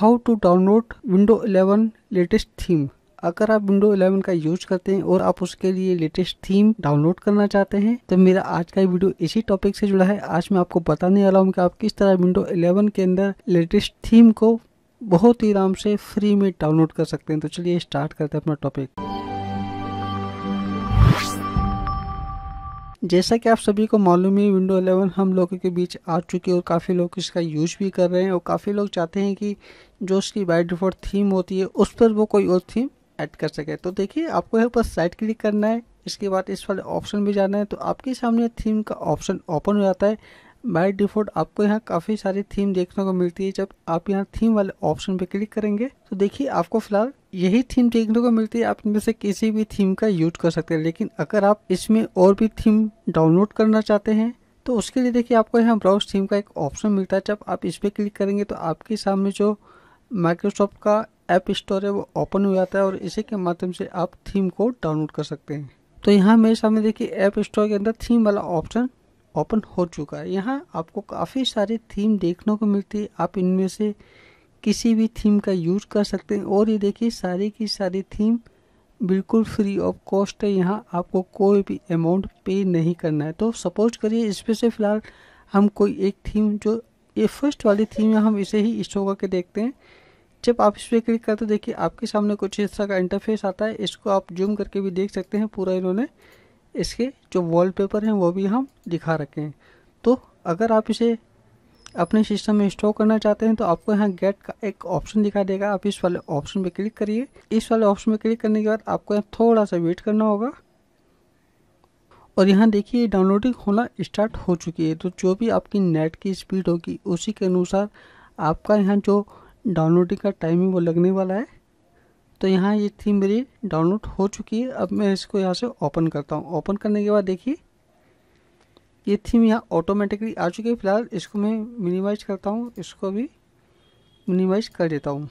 how to download window 11 latest theme अगर आप window 11 का यूज करते हैं और आप उसके लिए लेटेस्ट थीम डाउनलोड करना चाहते हैं तो मेरा आज का वीडियो इसी टॉपिक से जुड़ा है आज मैं आपको बताने वाला हूँ कि आप किस तरह विंडो 11 के अंदर लेटेस्ट थीम को बहुत ही आराम से फ्री में डाउनलोड कर सकते हैं तो चलिए स्टार्ट करते हैं अपना टॉपिक जैसा कि आप सभी को मालूम है विंडो 11 हम लोगों के बीच आ चुकी है और काफ़ी लोग इसका यूज भी कर रहे हैं और काफ़ी लोग चाहते हैं कि जो उसकी बाई डिफॉल्ट थीम होती है उस पर वो कोई और थीम ऐड कर सके तो देखिए आपको यहाँ पर साइट क्लिक करना है इसके बाद इस वाले ऑप्शन में जाना है तो आपके सामने थीम का ऑप्शन ओपन हो जाता है बाय डिफ़ॉल्ट आपको यहाँ काफ़ी सारी थीम देखने को मिलती है जब आप यहाँ थीम वाले ऑप्शन पे क्लिक करेंगे तो देखिए आपको फिलहाल यही थीम देखने को मिलती है आप इनमें से किसी भी थीम का यूज कर सकते हैं लेकिन अगर आप इसमें और भी थीम डाउनलोड करना चाहते हैं तो उसके लिए देखिए आपको यहाँ ब्राउज थीम का एक ऑप्शन मिलता है जब आप इस पर क्लिक करेंगे तो आपके सामने जो माइक्रोसॉफ्ट का ऐप स्टोर है वो ओपन हो जाता है और इसी के माध्यम से आप थीम को डाउनलोड कर सकते हैं तो यहाँ मेरे सामने देखिए ऐप स्टोर के अंदर थीम वाला ऑप्शन ओपन हो चुका है यहाँ आपको काफ़ी सारे थीम देखने को मिलती है आप इनमें से किसी भी थीम का यूज कर सकते हैं और ये देखिए सारी की सारी थीम बिल्कुल फ्री ऑफ कॉस्ट है यहाँ आपको कोई भी अमाउंट पे नहीं करना है तो सपोज करिए इस पर से फिलहाल हम कोई एक थीम जो ये फर्स्ट वाली थीम है हम इसे ही इंस्टॉल करके देखते हैं जब आप इस पर क्लिक करते हो देखिए आपके सामने कुछ हिस्सा का इंटरफेस आता है इसको आप जूम करके भी देख सकते हैं पूरा इन्होंने इसके जो वॉलपेपर हैं वो भी हम दिखा रखे हैं तो अगर आप इसे अपने सिस्टम में इंस्टॉल करना चाहते हैं तो आपको यहाँ गेट का एक ऑप्शन दिखाई देगा आप इस वाले ऑप्शन पर क्लिक करिए इस वाले ऑप्शन में क्लिक करने के बाद आपको यहाँ थोड़ा सा वेट करना होगा और यहाँ देखिए डाउनलोडिंग होना स्टार्ट हो चुकी है तो जो भी आपकी नेट की स्पीड होगी उसी के अनुसार आपका यहाँ जो डाउनलोडिंग का टाइमिंग वो लगने वाला है तो यहाँ ये थीम मेरी डाउनलोड हो चुकी है अब मैं इसको यहाँ से ओपन करता हूँ ओपन करने के बाद देखिए ये थीम यहाँ ऑटोमेटिकली आ चुकी है फिलहाल इसको मैं मिनिमाइज करता हूँ इसको भी मिनिमाइज कर देता हूँ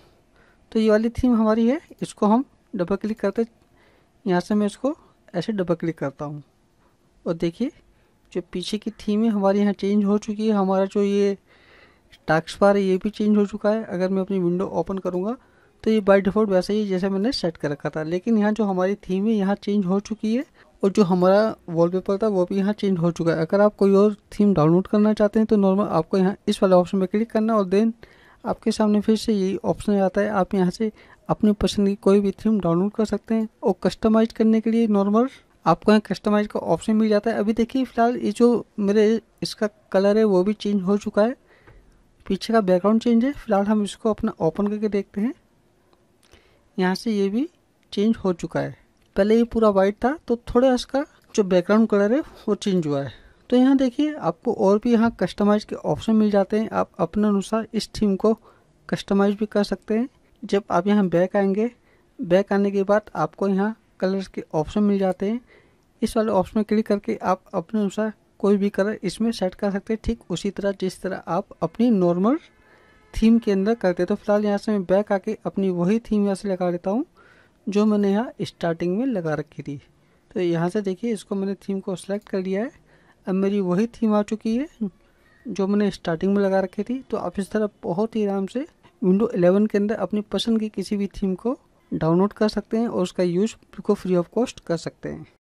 तो ये वाली थीम हमारी है इसको हम डबल क्लिक करते यहाँ से मैं इसको ऐसे डबल क्लिक करता हूँ और देखिए जो पीछे की थीम है हमारे यहाँ चेंज हो चुकी है हमारा जो ये टास्क बार है ये भी चेंज हो चुका है अगर मैं अपनी विंडो ओपन करूँगा तो ये बाई डिफ़ॉल्ट वैसे ही जैसे मैंने सेट कर रखा था लेकिन यहाँ जो हमारी थीम है यहाँ चेंज हो चुकी है और जो हमारा वॉलपेपर था वो भी यहाँ चेंज हो चुका है अगर आप कोई और थीम डाउनलोड करना चाहते हैं तो नॉर्मल आपको यहाँ इस वाले ऑप्शन पर क्लिक करना और देन आपके सामने फिर से यही ऑप्शन आता है आप यहाँ से अपनी पसंद की कोई भी थीम डाउनलोड कर सकते हैं और कस्टमाइज करने के लिए नॉर्मल आपको यहाँ कस्टमाइज का ऑप्शन मिल जाता है अभी देखिए फिलहाल ये जो मेरे इसका कलर है वो भी चेंज हो चुका है पीछे का बैकग्राउंड चेंज है फिलहाल हम इसको अपना ओपन करके देखते हैं यहाँ से ये भी चेंज हो चुका है पहले ये पूरा वाइट था तो थोड़ा इसका जो बैकग्राउंड कलर है वो चेंज हुआ है तो यहाँ देखिए आपको और भी यहाँ कस्टमाइज के ऑप्शन मिल जाते हैं आप अपने अनुसार इस थीम को कस्टमाइज भी कर सकते हैं जब आप यहाँ बैक आएंगे बैक आने के बाद आपको यहाँ कलर्स के ऑप्शन मिल जाते हैं इस वाले ऑप्शन में क्लिक करके आप अपने अनुसार कोई भी कलर इसमें सेट कर सकते हैं ठीक उसी तरह जिस तरह आप अपनी नॉर्मल थीम के अंदर करते हैं तो फिलहाल यहाँ से मैं बैक आके अपनी वही थीम यहाँ से लगा लेता हूँ जो मैंने यहाँ स्टार्टिंग में लगा रखी थी तो यहाँ से देखिए इसको मैंने थीम को सेलेक्ट कर लिया है अब मेरी वही थीम आ चुकी है जो मैंने स्टार्टिंग में लगा रखी थी तो आप इस तरह बहुत ही आराम से विंडो 11 के अंदर अपनी पसंद की किसी भी थीम को डाउनलोड कर सकते हैं और उसका यूज बिल्कुल फ्री ऑफ कॉस्ट कर सकते हैं